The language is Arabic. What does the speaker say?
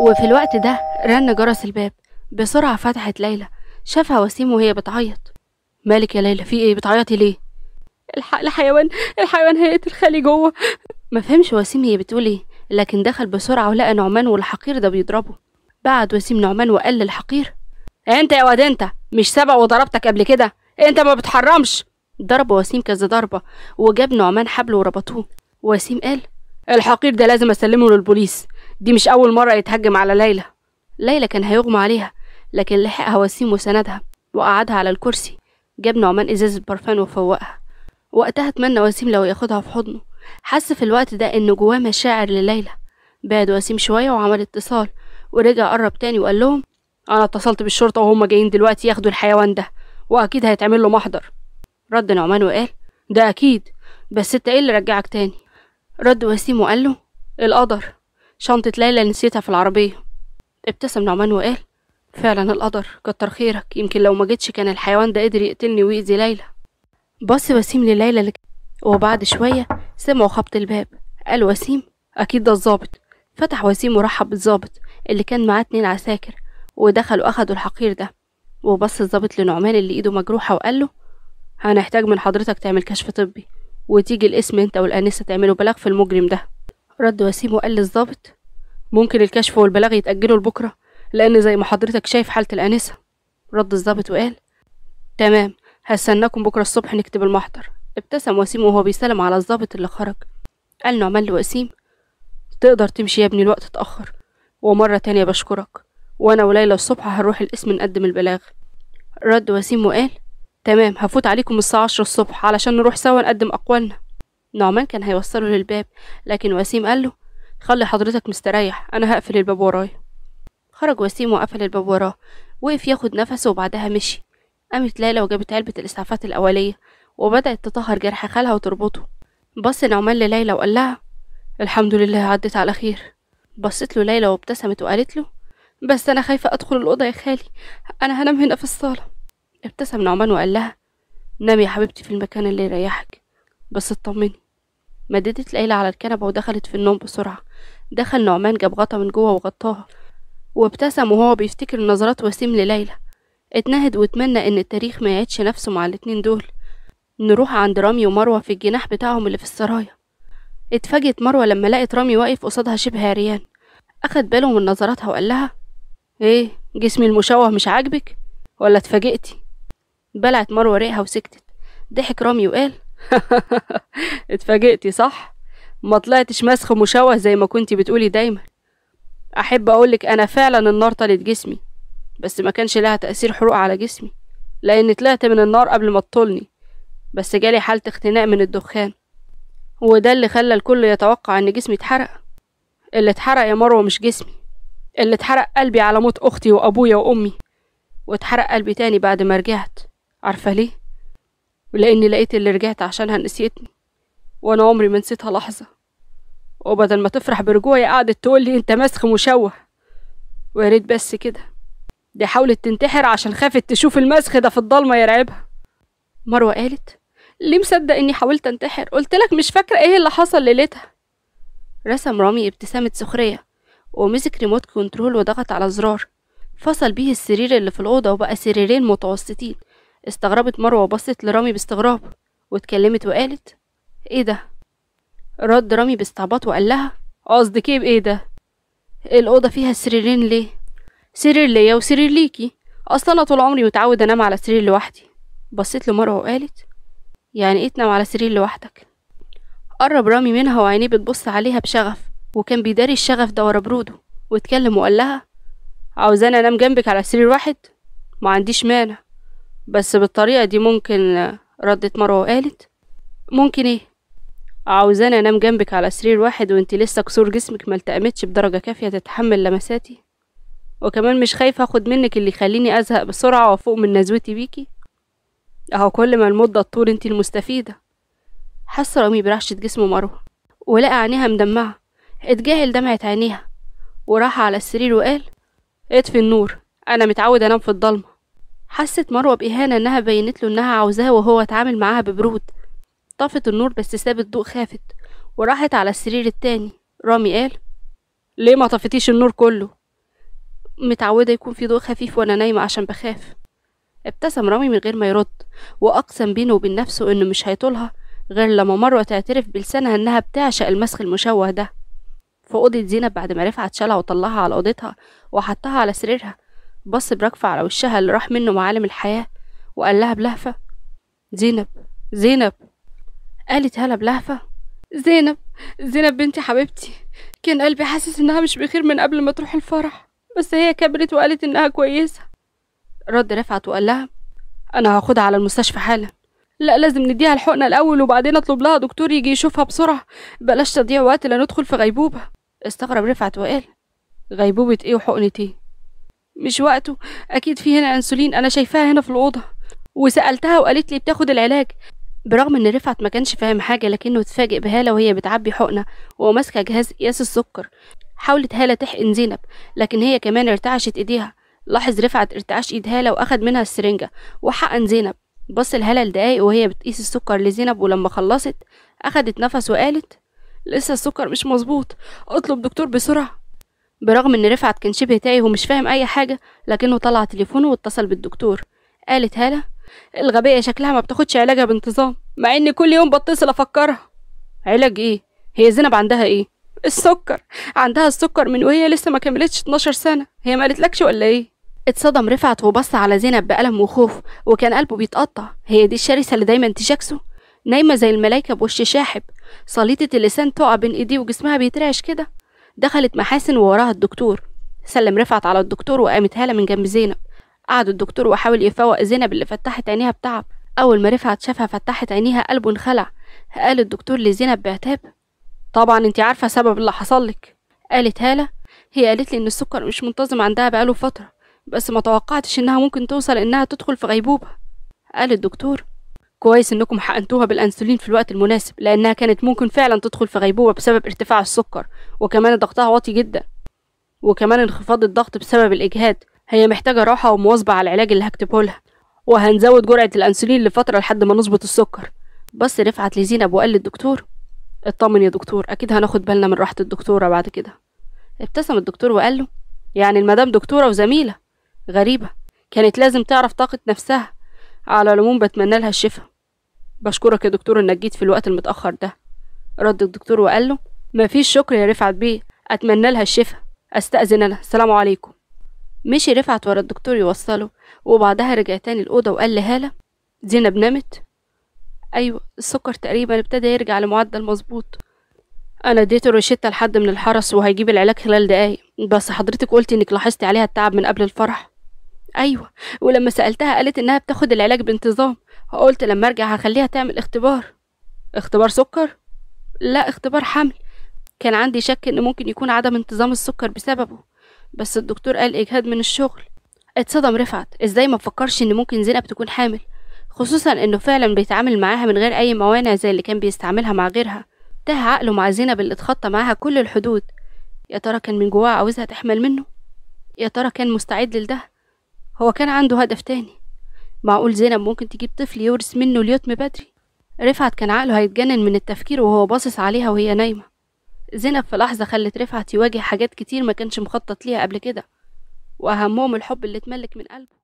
وفي الوقت ده رن جرس الباب بسرعة فتحت ليلى شافها وسيم وهي بتعيط مالك يا ليلى في ايه بتعيطي ليه الحق الحيوان الحيوان هيقتل خالي جوه مفهمش وسيم هي بتقول ايه لكن دخل بسرعة ولقى نعمان والحقير ده بيضربه بعد وسيم نعمان وقال للحقير انت يا واد انت مش سبق وضربتك قبل كده انت ما بتحرمش ضرب وسيم كذا ضربة وجاب نعمان حبل وربطوه وسيم قال الحقير ده لازم اسلمه للبوليس دي مش أول مرة يتهجم على ليلى ليلى كان هيغمى عليها لكن لحقها وسيم وسندها وقعدها على الكرسي جاب نعمان إزازة برفان وفوقها وقتها اتمنى وسيم لو ياخدها في حضنه حس في الوقت ده إن جواه مشاعر لليلى بعد وسيم شوية وعمل اتصال ورجع قرب تاني وقال لهم أنا اتصلت بالشرطة وهم جايين دلوقتي ياخدوا الحيوان ده وأكيد هيتعمل له محضر رد نعمان وقال ده أكيد بس أنت إيه اللي رجعك تاني رد وسيم وقال له القدر شنطة ليلى نسيتها في العربية ابتسم نعمان وقال فعلا القدر كتر خيرك يمكن لو ما جيتش كان الحيوان ده قدر يقتلني ويأذي ليلى بص وسيم لليلى وبعد شوية سمعوا خبط الباب قال وسيم أكيد ده الظابط فتح وسيم ورحب بالظابط اللي كان معاه اتنين عساكر ودخلوا أخدوا الحقير ده وبص الظابط لنعمان اللي إيده مجروحة وقال له هنحتاج من حضرتك تعمل كشف طبي وتيجي الاسم انت والأنسة تعملوا بلاغ في المجرم ده رد وسيم وقال للظابط ممكن الكشف والبلاغ يتأجلوا لبكرة لأن زي ما حضرتك شايف حالة الآنسة رد الظابط وقال تمام هستناكم بكرة الصبح نكتب المحضر ابتسم وسيم وهو بيسلم على الظابط اللي خرج قال نعمان لوسيم تقدر تمشي يا ابني الوقت اتأخر ومرة تانية بشكرك وأنا وليلى الصبح هنروح الاسم نقدم البلاغ رد وسيم وقال تمام هفوت عليكم الساعة عشرة الصبح علشان نروح سوا نقدم أقوالنا نعمان كان هيوصله للباب لكن وسيم قال له خلي حضرتك مستريح أنا هقفل الباب ورايا خرج وسيم وقفل الباب وراه وقف ياخد نفسه وبعدها مشي قامت ليلى وجابت علبة الإسعافات الأولية وبدأت تطهر جرح خالها وتربطه بص نعمان لليلى وقال لها الحمد لله عدت على خير بصت له ليلى وابتسمت وقالت له بس أنا خايفة أدخل الأوضة يا خالي أنا هنام هنا في الصالة ابتسم نعمان وقال لها نامي يا حبيبتي في المكان اللي يريحك بس اطمني مددت ليلى على الكنبة ودخلت في النوم بسرعة دخل نعمان جاب غطا من جوه وغطاها وابتسم وهو بيفتكر نظرات وسيم لليلى اتنهد واتمنى ان التاريخ ما يعيدش نفسه مع الاتنين دول نروح عند رامي ومروة في الجناح بتاعهم اللي في السرايا اتفاجئت مروة لما لقت رامي واقف قصادها شبه عريان أخد باله من نظراتها وقال لها إيه جسمي المشوه مش عاجبك ولا اتفاجئتي بلعت مروة ريقها وسكتت ضحك رامي وقال اتفاجئتي صح ما طلعتش مسخ مشوه زي ما كنتي بتقولي دايما احب اقولك انا فعلا النار طلت جسمي بس ما كانش لها تاثير حروق على جسمي لان طلعت من النار قبل ما تطلني بس جالي حاله اختناق من الدخان وده اللي خلى الكل يتوقع ان جسمي اتحرق اللي اتحرق يا مروه مش جسمي اللي اتحرق قلبي على موت اختي وابويا وامي واتحرق قلبي تاني بعد ما رجعت عارفه ليه ولأني لقيت اللي رجعت عشانها نسيتني وأنا عمري ما نسيتها لحظة وبدل ما تفرح برجوعي قعدت تقول لي أنت مسخ مشوه ويا ريت بس كده دي حاولت تنتحر عشان خافت تشوف المسخ ده في الضلمة يرعبها مروة قالت ليه مصدق إني حاولت أنتحر قلت لك مش فاكرة إيه اللي حصل ليلتها رسم رامي ابتسامة سخرية ومسك ريموت كنترول وضغط على زرار فصل بيه السرير اللي في الأوضة وبقى سريرين متوسطين استغربت مروة وبصت لرامي باستغراب واتكلمت وقالت ايه ده رد رامي باستعباط وقال لها قصدك ايه بايه ده الاوضه فيها سريرين ليه سرير ليا وسرير ليكي اصلا انا طول عمري متعود انام على سرير لوحدي بصيت لمروه وقالت يعني ايه تنام على سرير لوحدك قرب رامي منها وعينيه بتبص عليها بشغف وكان بيداري الشغف ده ورا بروده واتكلم وقال لها عاوزاني انام جنبك على سرير واحد ما عنديش مانع بس بالطريقة دي ممكن ردت مروة وقالت ممكن ايه عاوزاني انام جنبك على سرير واحد وانتي لسه كسور جسمك ما التأمتش بدرجة كافية تتحمل لمساتي وكمان مش خايفة اخد منك اللي يخليني ازهق بسرعة وافوق من نزوتي بيكي اهو كل ما المدة تطول انتي المستفيدة حس رامي برعشة جسم مروة ولقى عينيها مدمعة اتجاهل دمعة عينيها وراح على السرير وقال اطفي النور انا متعود انام في الضلمة حست مروة بإهانة إنها بينت له إنها عاوزاه وهو اتعامل معاها ببرود طفت النور بس سابت ضوء خافت وراحت على السرير التاني رامي قال ليه ما طفتيش النور كله متعودة يكون في ضوء خفيف وأنا نايمة عشان بخاف ابتسم رامي من غير ما يرد وأقسم بينه وبين نفسه إنه مش هيطولها غير لما مروة تعترف بلسانها إنها بتعشق المسخ المشوه ده في أوضة زينب بعد ما رفعت شالها وطلعها على أوضتها وحطها على سريرها بص برجفة على وشها اللي راح منه معالم الحياة وقال لها بلهفة زينب زينب قالت هلا بلهفة زينب زينب بنتي حبيبتي كان قلبي حاسس إنها مش بخير من قبل ما تروح الفرح بس هي كبرت وقالت إنها كويسة رد رفعت وقال لها أنا هاخدها على المستشفى حالا لا لازم نديها الحقنة الأول وبعدين أطلب لها دكتور يجي يشوفها بسرعة بلاش تضييع وقت لا ندخل في غيبوبة استغرب رفعت وقال غيبوبة إيه وحقنة إيه مش وقته اكيد في هنا انسولين انا شايفاها هنا في الاوضه وسالتها وقالت لي بتاخد العلاج برغم ان رفعت ما كانش فاهم حاجه لكنه اتفاجئ بهاله وهي بتعبي حقنه وماسكه جهاز قياس السكر حاولت هاله تحقن زينب لكن هي كمان ارتعشت ايديها لاحظ رفعت ارتعاش ايد هاله واخد منها السرنجه وحقن زينب بص لهاله لدقايق وهي بتقيس السكر لزينب ولما خلصت اخدت نفس وقالت لسه السكر مش مظبوط اطلب دكتور بسرعه برغم ان رفعت كان شبه تايه ومش فاهم اي حاجه لكنه طلع تليفونه واتصل بالدكتور قالت هاله الغبيه شكلها ما بتاخدش علاجها بانتظام مع ان كل يوم بتصل افكرها علاج ايه هي زينب عندها ايه السكر عندها السكر من وهي لسه ما كملتش 12 سنه هي ما قالتلكش ولا ايه اتصدم رفعت وبص على زينب بألم وخوف وكان قلبه بيتقطع هي دي الشرسة اللي دايما تشاكسه نايمة زي الملايكة بوش شاحب صليطة اللسان تقع بين ايديه وجسمها بيترعش كده دخلت محاسن ووراها الدكتور سلم رفعت على الدكتور وقامت هالة من جنب زينب قعد الدكتور وحاول يفوق زينب اللي فتحت عينيها بتعب أول ما رفعت شافها فتحت عينيها قلبه انخلع قال الدكتور لزينب بعتاب طبعا انت عارفة سبب اللي حصلك قالت هالة هي قالت لي ان السكر مش منتظم عندها بقاله فترة بس ما توقعتش انها ممكن توصل انها تدخل في غيبوبة قال الدكتور كويس انكم حقنتوها بالانسولين في الوقت المناسب لانها كانت ممكن فعلا تدخل في غيبوبه بسبب ارتفاع السكر وكمان ضغطها واطي جدا وكمان انخفاض الضغط بسبب الاجهاد هي محتاجه راحه ومواظبه على العلاج اللي لها وهنزود جرعه الانسولين لفتره لحد ما نظبط السكر بس رفعت لزينب وقال للدكتور اطمن يا دكتور اكيد هناخد بالنا من راحه الدكتوره بعد كده ابتسم الدكتور وقال له يعني المدام دكتوره وزميله غريبه كانت لازم تعرف طاقه نفسها على العموم بتمنى لها الشفاء بشكرك يا دكتور انك جيت في الوقت المتاخر ده رد الدكتور وقال له مفيش شكر يا رفعت بيه اتمنى لها الشفاء استاذن انا السلام عليكم مشي رفعت ورا الدكتور يوصله وبعدها رجع تاني الأوضة وقال لهالة زينب نامت أيوة السكر تقريبا ابتدى يرجع لمعدل مظبوط أنا اديته الروشتة لحد من الحرس وهيجيب العلاج خلال دقايق بس حضرتك قلتي إنك لاحظتي عليها التعب من قبل الفرح أيوة ولما سألتها قالت إنها بتاخد العلاج بانتظام قلت لما ارجع هخليها تعمل اختبار اختبار سكر لا اختبار حمل كان عندي شك ان ممكن يكون عدم انتظام السكر بسببه بس الدكتور قال اجهاد من الشغل اتصدم رفعت ازاي ما فكرش ان ممكن زينب تكون حامل خصوصا انه فعلا بيتعامل معاها من غير اي موانع زي اللي كان بيستعملها مع غيرها ده عقله مع زينب اللي اتخطى معاها كل الحدود يا ترى كان من جواه عاوزها تحمل منه يا ترى كان مستعد لده هو كان عنده هدف تاني معقول زينب ممكن تجيب طفل يورث منه اليتم بدري رفعت كان عقله هيتجنن من التفكير وهو باصص عليها وهي نايمة زينب في لحظة خلت رفعت يواجه حاجات كتير ما كانش مخطط ليها قبل كده وأهمهم الحب اللي اتملك من قلبه